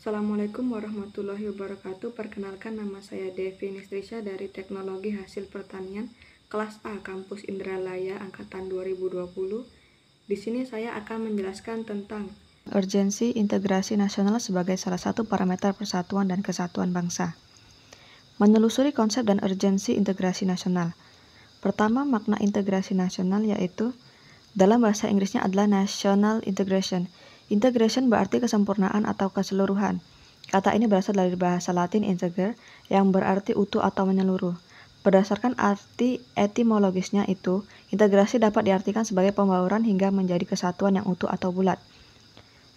Assalamualaikum warahmatullahi wabarakatuh. Perkenalkan nama saya Devi Nistrisha dari Teknologi Hasil Pertanian kelas A Kampus Indralaya angkatan 2020. Di sini saya akan menjelaskan tentang urgensi integrasi nasional sebagai salah satu parameter persatuan dan kesatuan bangsa. Menelusuri konsep dan urgensi integrasi nasional. Pertama, makna integrasi nasional yaitu dalam bahasa Inggrisnya adalah national integration Integration berarti kesempurnaan atau keseluruhan. Kata ini berasal dari bahasa Latin integer yang berarti utuh atau menyeluruh. Berdasarkan arti etimologisnya itu, integrasi dapat diartikan sebagai pembauran hingga menjadi kesatuan yang utuh atau bulat.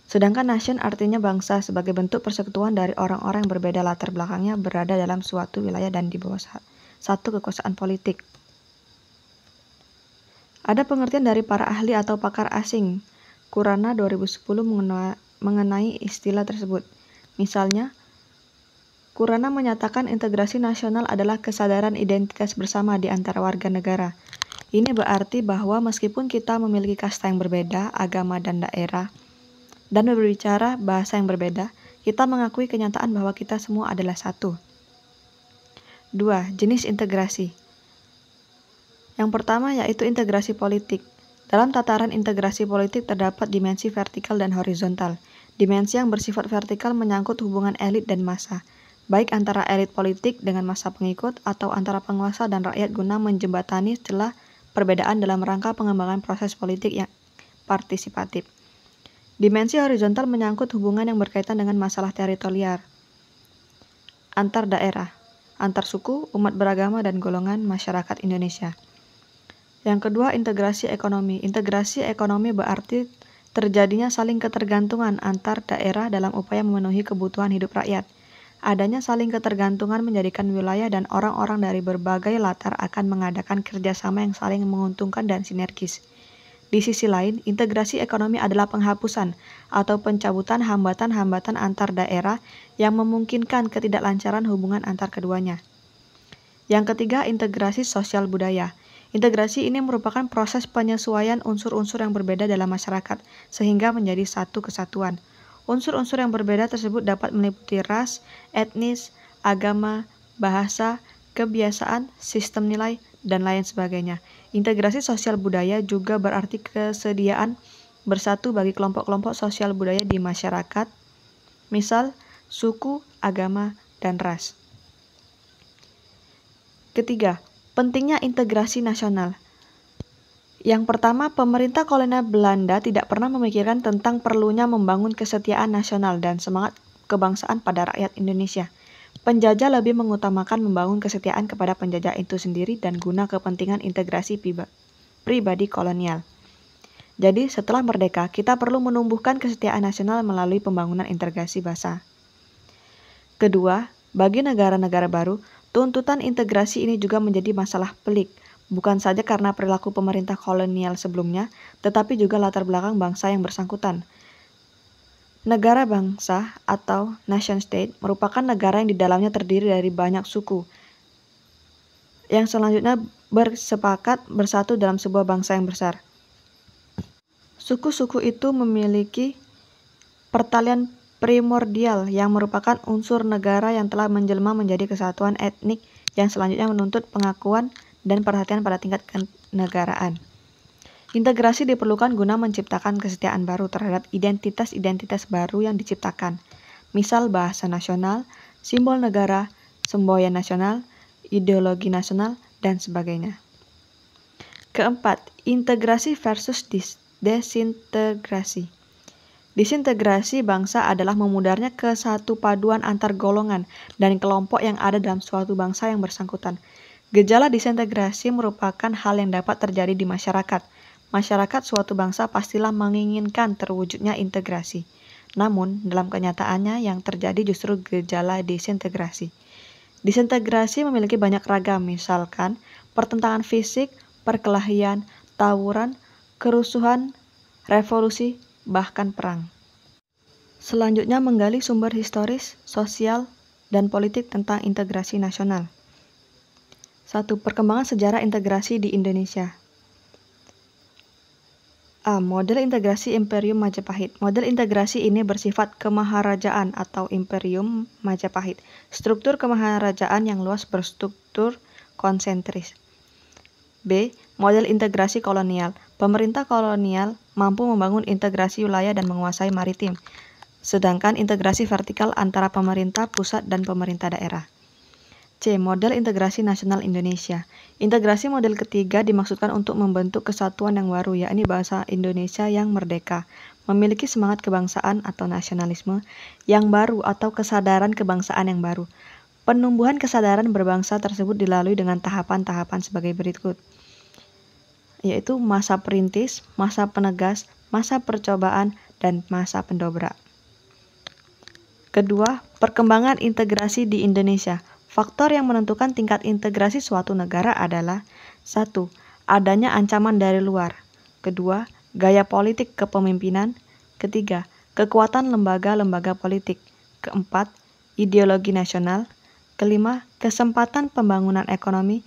Sedangkan nation artinya bangsa sebagai bentuk persekutuan dari orang-orang yang berbeda latar belakangnya berada dalam suatu wilayah dan di bawah satu kekuasaan politik. Ada pengertian dari para ahli atau pakar asing Kurana 2010 mengenai istilah tersebut. Misalnya, Kurana menyatakan integrasi nasional adalah kesadaran identitas bersama di antara warga negara. Ini berarti bahwa meskipun kita memiliki kasta yang berbeda, agama dan daerah, dan berbicara bahasa yang berbeda, kita mengakui kenyataan bahwa kita semua adalah satu. 2. Jenis integrasi. Yang pertama yaitu integrasi politik. Dalam tataran integrasi politik terdapat dimensi vertikal dan horizontal. Dimensi yang bersifat vertikal menyangkut hubungan elit dan massa, baik antara elit politik dengan massa pengikut atau antara penguasa dan rakyat guna menjembatani celah perbedaan dalam rangka pengembangan proses politik yang partisipatif. Dimensi horizontal menyangkut hubungan yang berkaitan dengan masalah teritorial, antar daerah, antar suku, umat beragama, dan golongan masyarakat Indonesia. Yang kedua, integrasi ekonomi. Integrasi ekonomi berarti terjadinya saling ketergantungan antar daerah dalam upaya memenuhi kebutuhan hidup rakyat. Adanya saling ketergantungan menjadikan wilayah dan orang-orang dari berbagai latar akan mengadakan kerjasama yang saling menguntungkan dan sinergis. Di sisi lain, integrasi ekonomi adalah penghapusan atau pencabutan hambatan-hambatan antar daerah yang memungkinkan ketidaklancaran hubungan antar keduanya. Yang ketiga, integrasi sosial budaya. Integrasi ini merupakan proses penyesuaian unsur-unsur yang berbeda dalam masyarakat, sehingga menjadi satu kesatuan. Unsur-unsur yang berbeda tersebut dapat meliputi ras, etnis, agama, bahasa, kebiasaan, sistem nilai, dan lain sebagainya. Integrasi sosial budaya juga berarti kesediaan bersatu bagi kelompok-kelompok sosial budaya di masyarakat, misal suku, agama, dan ras. Ketiga, Pentingnya integrasi nasional. Yang pertama, pemerintah kolonial Belanda tidak pernah memikirkan tentang perlunya membangun kesetiaan nasional dan semangat kebangsaan pada rakyat Indonesia. Penjajah lebih mengutamakan membangun kesetiaan kepada penjajah itu sendiri dan guna kepentingan integrasi pribadi kolonial. Jadi, setelah merdeka, kita perlu menumbuhkan kesetiaan nasional melalui pembangunan integrasi bahasa. Kedua, bagi negara-negara baru, Tuntutan integrasi ini juga menjadi masalah pelik, bukan saja karena perilaku pemerintah kolonial sebelumnya, tetapi juga latar belakang bangsa yang bersangkutan. Negara bangsa atau nation state merupakan negara yang di dalamnya terdiri dari banyak suku, yang selanjutnya bersepakat bersatu dalam sebuah bangsa yang besar. Suku-suku itu memiliki pertalian primordial yang merupakan unsur negara yang telah menjelma menjadi kesatuan etnik yang selanjutnya menuntut pengakuan dan perhatian pada tingkat kenegaraan. Integrasi diperlukan guna menciptakan kesetiaan baru terhadap identitas-identitas baru yang diciptakan, misal bahasa nasional, simbol negara, semboyan nasional, ideologi nasional, dan sebagainya. Keempat, integrasi versus desintegrasi. Disintegrasi bangsa adalah memudarnya ke satu paduan antar golongan dan kelompok yang ada dalam suatu bangsa yang bersangkutan. Gejala disintegrasi merupakan hal yang dapat terjadi di masyarakat. Masyarakat suatu bangsa pastilah menginginkan terwujudnya integrasi. Namun, dalam kenyataannya yang terjadi justru gejala disintegrasi. Disintegrasi memiliki banyak ragam, misalkan pertentangan fisik, perkelahian, tawuran, kerusuhan, revolusi, bahkan perang. Selanjutnya menggali sumber historis, sosial, dan politik tentang integrasi nasional. Satu Perkembangan sejarah integrasi di Indonesia. A. Model integrasi Imperium Majapahit. Model integrasi ini bersifat kemaharajaan atau Imperium Majapahit. Struktur kemaharajaan yang luas berstruktur konsentris. B. Model integrasi kolonial. Pemerintah kolonial mampu membangun integrasi wilayah dan menguasai maritim, sedangkan integrasi vertikal antara pemerintah pusat dan pemerintah daerah. C. Model integrasi nasional Indonesia. Integrasi model ketiga dimaksudkan untuk membentuk kesatuan yang baru, yakni bahasa Indonesia yang merdeka, memiliki semangat kebangsaan atau nasionalisme yang baru atau kesadaran kebangsaan yang baru, Penumbuhan kesadaran berbangsa tersebut dilalui dengan tahapan-tahapan sebagai berikut, yaitu masa perintis, masa penegas, masa percobaan, dan masa pendobrak. Kedua, perkembangan integrasi di Indonesia. Faktor yang menentukan tingkat integrasi suatu negara adalah satu, adanya ancaman dari luar. Kedua, gaya politik kepemimpinan. Ketiga, kekuatan lembaga-lembaga politik. Keempat, ideologi nasional kelima, kesempatan pembangunan ekonomi,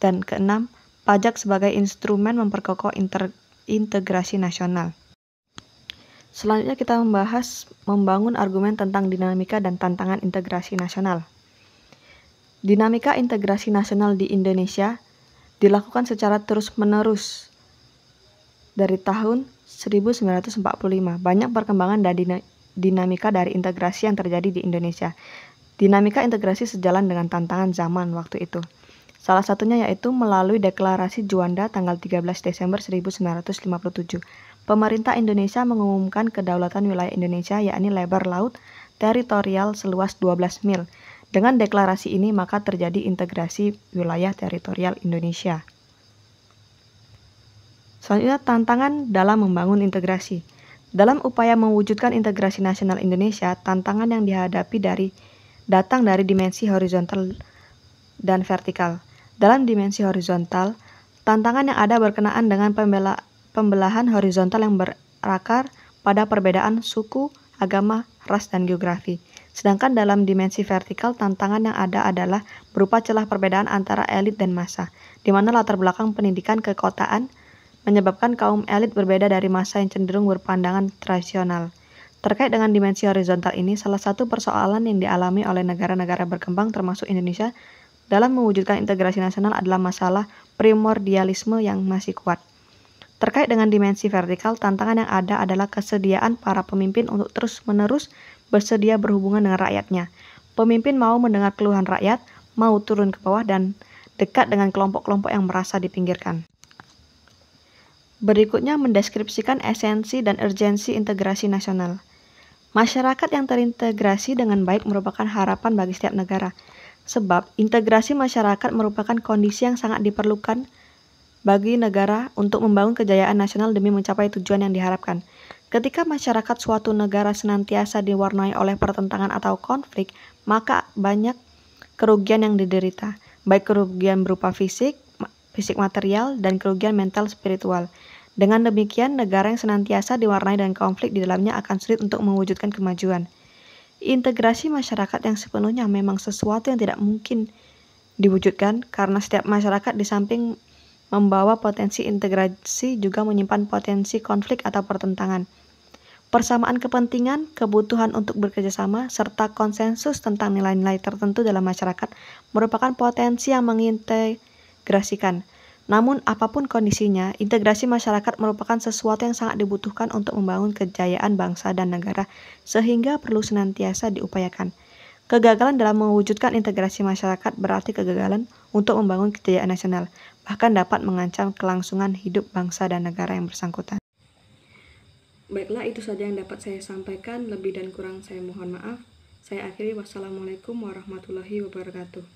dan keenam, pajak sebagai instrumen memperkokoh integrasi nasional. Selanjutnya kita membahas membangun argumen tentang dinamika dan tantangan integrasi nasional. Dinamika integrasi nasional di Indonesia dilakukan secara terus-menerus dari tahun 1945. Banyak perkembangan dan dinamika dari integrasi yang terjadi di Indonesia. Dinamika integrasi sejalan dengan tantangan zaman waktu itu. Salah satunya yaitu melalui deklarasi Juanda tanggal 13 Desember 1957. Pemerintah Indonesia mengumumkan kedaulatan wilayah Indonesia yakni lebar laut teritorial seluas 12 mil. Dengan deklarasi ini maka terjadi integrasi wilayah teritorial Indonesia. Selanjutnya tantangan dalam membangun integrasi. Dalam upaya mewujudkan integrasi nasional Indonesia, tantangan yang dihadapi dari datang dari dimensi horizontal dan vertikal. Dalam dimensi horizontal, tantangan yang ada berkenaan dengan pembela pembelahan horizontal yang berakar pada perbedaan suku, agama, ras, dan geografi. Sedangkan dalam dimensi vertikal, tantangan yang ada adalah berupa celah perbedaan antara elit dan massa, di mana latar belakang pendidikan kekotaan menyebabkan kaum elit berbeda dari massa yang cenderung berpandangan tradisional. Terkait dengan dimensi horizontal ini, salah satu persoalan yang dialami oleh negara-negara berkembang termasuk Indonesia dalam mewujudkan integrasi nasional adalah masalah primordialisme yang masih kuat. Terkait dengan dimensi vertikal, tantangan yang ada adalah kesediaan para pemimpin untuk terus-menerus bersedia berhubungan dengan rakyatnya. Pemimpin mau mendengar keluhan rakyat, mau turun ke bawah dan dekat dengan kelompok-kelompok yang merasa dipinggirkan. Berikutnya mendeskripsikan esensi dan urgensi integrasi nasional. Masyarakat yang terintegrasi dengan baik merupakan harapan bagi setiap negara, sebab integrasi masyarakat merupakan kondisi yang sangat diperlukan bagi negara untuk membangun kejayaan nasional demi mencapai tujuan yang diharapkan. Ketika masyarakat suatu negara senantiasa diwarnai oleh pertentangan atau konflik, maka banyak kerugian yang diderita, baik kerugian berupa fisik, fisik material, dan kerugian mental spiritual. Dengan demikian, negara yang senantiasa diwarnai dengan konflik di dalamnya akan sulit untuk mewujudkan kemajuan. Integrasi masyarakat yang sepenuhnya memang sesuatu yang tidak mungkin diwujudkan karena setiap masyarakat di samping membawa potensi integrasi juga menyimpan potensi konflik atau pertentangan. Persamaan kepentingan, kebutuhan untuk bekerjasama, serta konsensus tentang nilai-nilai tertentu dalam masyarakat merupakan potensi yang mengintegrasikan namun, apapun kondisinya, integrasi masyarakat merupakan sesuatu yang sangat dibutuhkan untuk membangun kejayaan bangsa dan negara, sehingga perlu senantiasa diupayakan. Kegagalan dalam mewujudkan integrasi masyarakat berarti kegagalan untuk membangun kejayaan nasional, bahkan dapat mengancam kelangsungan hidup bangsa dan negara yang bersangkutan. Baiklah, itu saja yang dapat saya sampaikan. Lebih dan kurang saya mohon maaf. Saya akhiri wassalamualaikum warahmatullahi wabarakatuh.